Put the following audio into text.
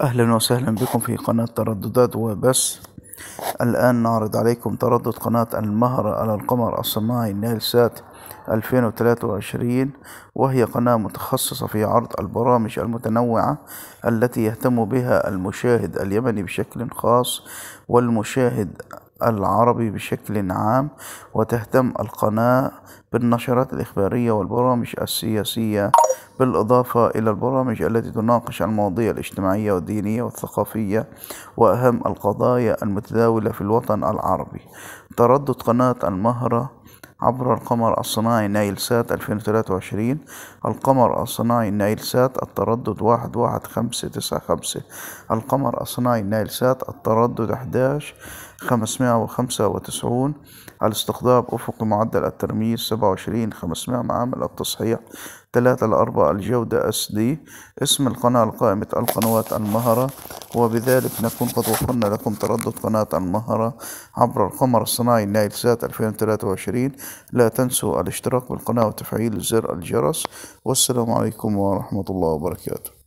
أهلا وسهلا بكم في قناة ترددات وبس الآن نعرض عليكم تردد قناة المهر على القمر الصناعي نيل سات 2023 وهي قناة متخصصة في عرض البرامج المتنوعة التي يهتم بها المشاهد اليمني بشكل خاص والمشاهد العربي بشكل عام وتهتم القناة بالنشرات الإخبارية والبرامج السياسية بالإضافة إلى البرامج التي تناقش المواضيع الاجتماعية والدينية والثقافية وأهم القضايا المتداولة في الوطن العربي تردد قناة المهرة عبر القمر الصناعي نايل سات 2023 القمر الصناعي نايل سات التردد واحد واحد خمسة تسعة خمسة القمر الصناعي نايل سات التردد وخمسة وتسعون الاستقطاب أفقي معدل الترميز وعشرين 500 معامل التصحيح 3 الأربعة الجودة اس دي اسم القناة لقائمة القنوات المهرة وبذلك نكون قد وفرنا لكم تردد قناة المهرة عبر القمر الصناعي نايل سات 2023 لا تنسوا الاشتراك بالقناة وتفعيل زر الجرس والسلام عليكم ورحمة الله وبركاته